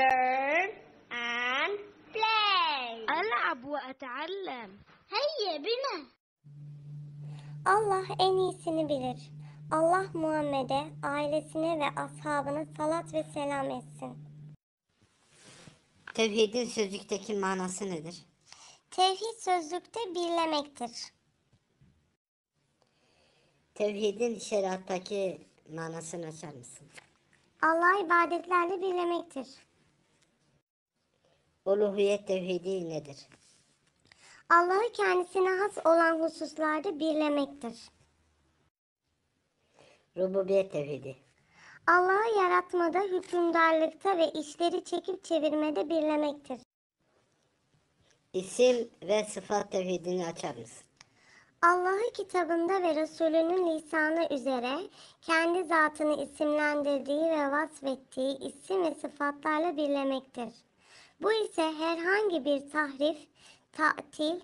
learn and play. ألعب وأتعلم. هيا بنا. Allah en iyisini bilir. Allah Muhammed'e, ailesine ve ashabına salat ve selam etsin. Tevhidin sözlükteki manası nedir? Tevhid sözlükte birlemektir. Tevhidin şeriattaki manasını açar mısın? Allah ibadetlerle birlemektir. Uluhiyet tevhidi nedir? Allah'ı kendisine has olan hususlarda birlemektir. Rububiyet tevhidi. Allah'ı yaratmada, hükümdarlıkta ve işleri çekip çevirmede birlemektir. İsim ve sıfat tevhidini açar mısın? Allah'ı kitabında ve Resulünün lisanı üzere kendi zatını isimlendirdiği ve vasfettiği isim ve sıfatlarla birlemektir. Bu ise herhangi bir tahrif, tatil,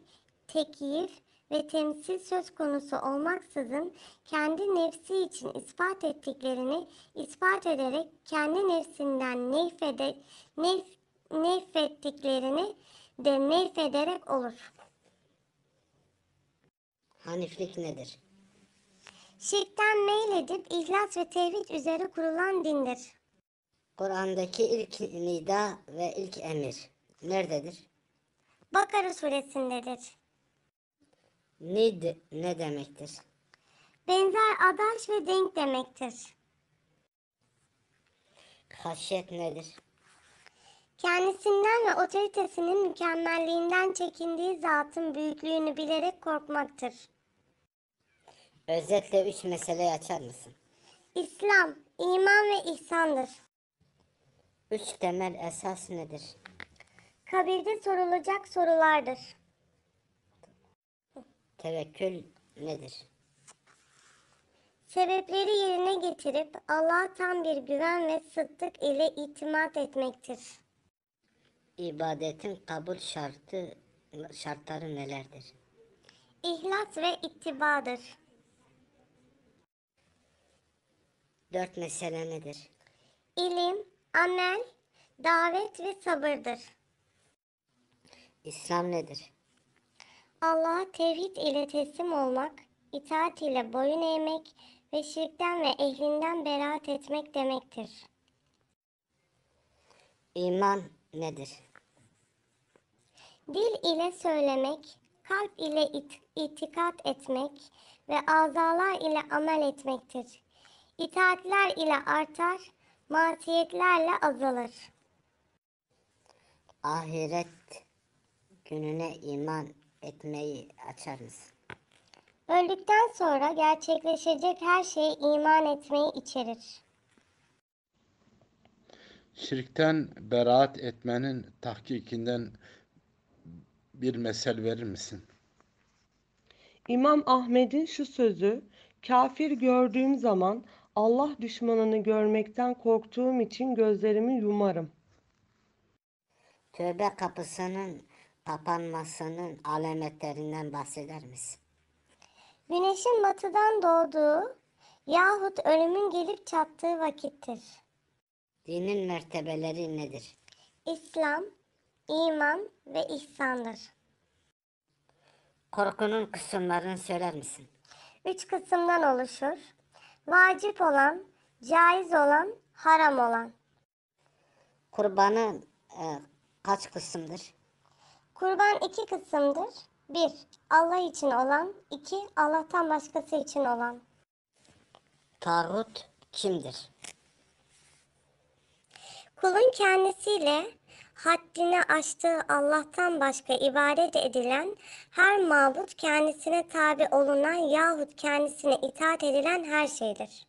tekyif ve temsil söz konusu olmaksızın kendi nefsi için ispat ettiklerini ispat ederek kendi nefsinden nefede, nef, nefrettiklerini de nefederek olur. Haniflik nedir? Şirkten meyledip ihlas ve tevhid üzere kurulan dindir. Kur'an'daki ilk nida ve ilk emir nerededir? Bakara suresindedir. Nid ne demektir? Benzer adaş ve denk demektir. Haşyet nedir? Kendisinden ve otoritesinin mükemmelliğinden çekindiği zatın büyüklüğünü bilerek korkmaktır. Özetle üç meseleyi açar mısın? İslam, iman ve ihsandır. Üç temel esas nedir? Kabirde sorulacak sorulardır. Tevekkül nedir? Sebepleri yerine getirip Allah'a tam bir güven ve sıddık ile itimat etmektir. İbadetin kabul şartı şartları nelerdir? İhlas ve ittibadır. Dört mesele nedir? İlim, amel, davet ve sabırdır. İslam nedir? Allah'a tevhid ile teslim olmak, itaat ile boyun eğmek ve şirkten ve ehlinden beraat etmek demektir. İman nedir? Dil ile söylemek, kalp ile it- itikat etmek ve azalar ile amel etmektir. İtaatler ile artar, masiyetlerle azalır. Ahiret gününe iman etmeyi açarız. Öldükten sonra gerçekleşecek her şeye iman etmeyi içerir. Şirkten beraat etmenin tahkikinden bir mesel verir misin? İmam Ahmed'in şu sözü, kafir gördüğüm zaman Allah düşmanını görmekten korktuğum için gözlerimi yumarım. Tövbe kapısının kapanmasının alametlerinden bahseder misin? Güneşin batıdan doğduğu yahut ölümün gelip çattığı vakittir. Dinin mertebeleri nedir? İslam, iman ve ihsandır. Korkunun kısımlarını söyler misin? Üç kısımdan oluşur vacip olan, caiz olan, haram olan. Kurbanı e, kaç kısımdır? Kurban iki kısımdır. Bir, Allah için olan. iki Allah'tan başkası için olan. Tağut kimdir? Kulun kendisiyle haddini aştığı Allah'tan başka ibadet edilen her mabut kendisine tabi olunan yahut kendisine itaat edilen her şeydir.